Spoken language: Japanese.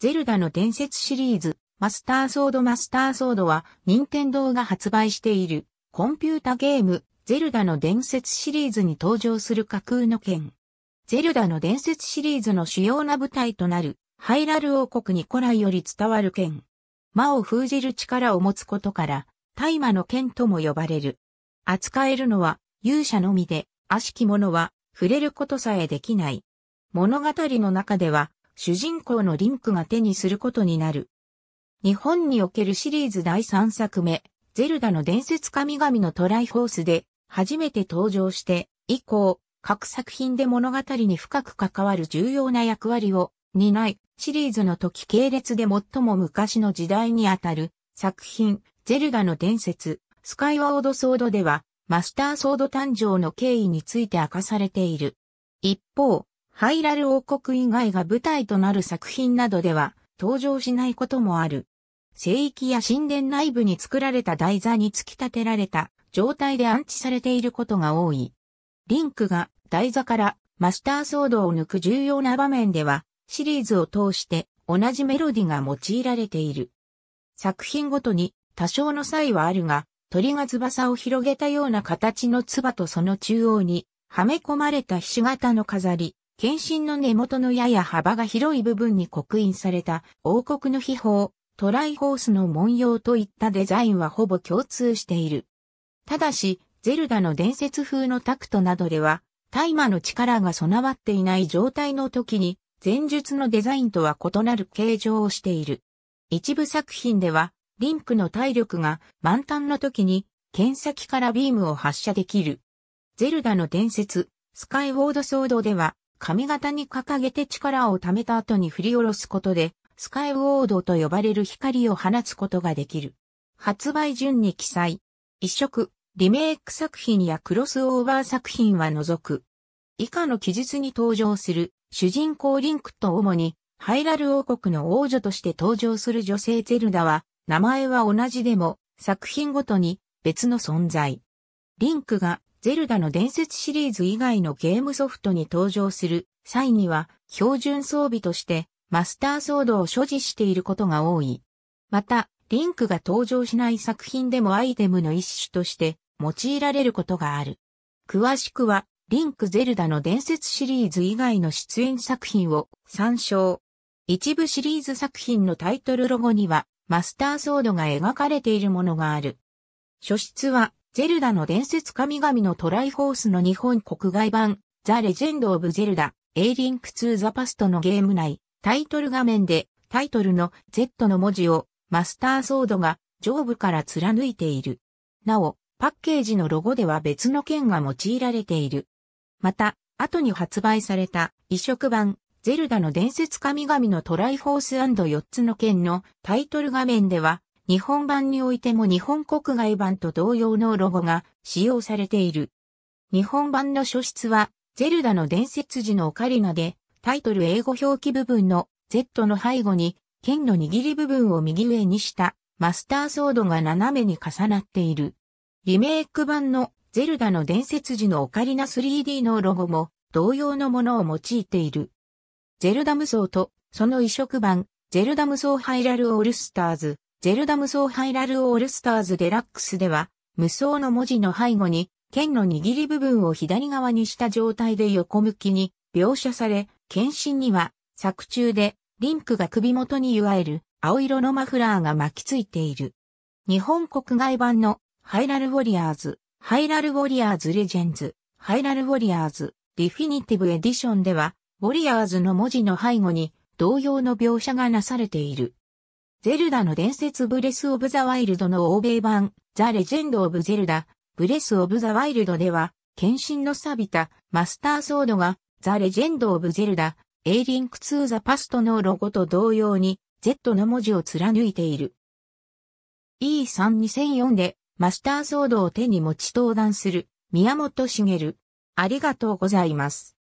ゼルダの伝説シリーズ、マスターソードマスターソードは、任天堂が発売している、コンピュータゲーム、ゼルダの伝説シリーズに登場する架空の剣。ゼルダの伝説シリーズの主要な舞台となる、ハイラル王国に古来より伝わる剣。魔を封じる力を持つことから、大魔の剣とも呼ばれる。扱えるのは、勇者のみで、悪しき者は、触れることさえできない。物語の中では、主人公のリンクが手にすることになる。日本におけるシリーズ第3作目、ゼルダの伝説神々のトライフォースで初めて登場して以降、各作品で物語に深く関わる重要な役割を担い、シリーズの時系列で最も昔の時代にあたる作品、ゼルダの伝説、スカイワードソードでは、マスターソード誕生の経緯について明かされている。一方、ハイラル王国以外が舞台となる作品などでは登場しないこともある。聖域や神殿内部に作られた台座に突き立てられた状態で安置されていることが多い。リンクが台座からマスターソードを抜く重要な場面ではシリーズを通して同じメロディが用いられている。作品ごとに多少の差異はあるが、鳥が翼を広げたような形の唾とその中央にはめ込まれたひし形の飾り、剣心の根元のやや幅が広い部分に刻印された王国の秘宝、トライホースの文様といったデザインはほぼ共通している。ただし、ゼルダの伝説風のタクトなどでは、大麻の力が備わっていない状態の時に、前述のデザインとは異なる形状をしている。一部作品では、リンクの体力が満タンの時に、剣先からビームを発射できる。ゼルダの伝説、スカイウォードソードでは、髪型に掲げて力を貯めた後に振り下ろすことで、スカイウォードと呼ばれる光を放つことができる。発売順に記載。一色、リメイク作品やクロスオーバー作品は除く。以下の記述に登場する主人公リンクと主にハイラル王国の王女として登場する女性ゼルダは名前は同じでも作品ごとに別の存在。リンクがゼルダの伝説シリーズ以外のゲームソフトに登場する際には標準装備としてマスターソードを所持していることが多い。また、リンクが登場しない作品でもアイテムの一種として用いられることがある。詳しくは、リンクゼルダの伝説シリーズ以外の出演作品を参照。一部シリーズ作品のタイトルロゴにはマスターソードが描かれているものがある。書出はゼルダの伝説神々のトライフォースの日本国外版、ザ・レジェンド・オブ・ゼルダ、エイリンク 2・ ザ・パストのゲーム内、タイトル画面で、タイトルの Z の文字を、マスターソードが上部から貫いている。なお、パッケージのロゴでは別の剣が用いられている。また、後に発売された移植版、ゼルダの伝説神々のトライフォース &4 つの剣のタイトル画面では、日本版においても日本国外版と同様のロゴが使用されている。日本版の書室は、ゼルダの伝説時のオカリナで、タイトル英語表記部分の Z の背後に、剣の握り部分を右上にしたマスターソードが斜めに重なっている。リメイク版のゼルダの伝説時のオカリナ 3D のロゴも同様のものを用いている。ゼルダ無双とその移植版、ゼルダ無双ハイラルオールスターズゼルダ無双ハイラルオールスターズデラックスでは、無双の文字の背後に、剣の握り部分を左側にした状態で横向きに描写され、剣心には、作中で、リンクが首元にいわゆる、青色のマフラーが巻きついている。日本国外版の、ハイラルウォリアーズ、ハイラルウォリアーズレジェンズ、ハイラルウォリアーズ、ディフィニティブエディションでは、ウォリアーズの文字の背後に同様の描写がなされている。ゼルダの伝説ブレス・オブ・ザ・ワイルドの欧米版、ザ・レジェンド・オブ・ゼルダ、ブレス・オブ・ザ・ワイルドでは、献身の錆びたマスターソードが、ザ・レジェンド・オブ・ゼルダ、エイリンク・ツー・ザ・パストのロゴと同様に、Z の文字を貫いている。E3-2004 で、マスターソードを手に持ち登壇する、宮本茂。ありがとうございます。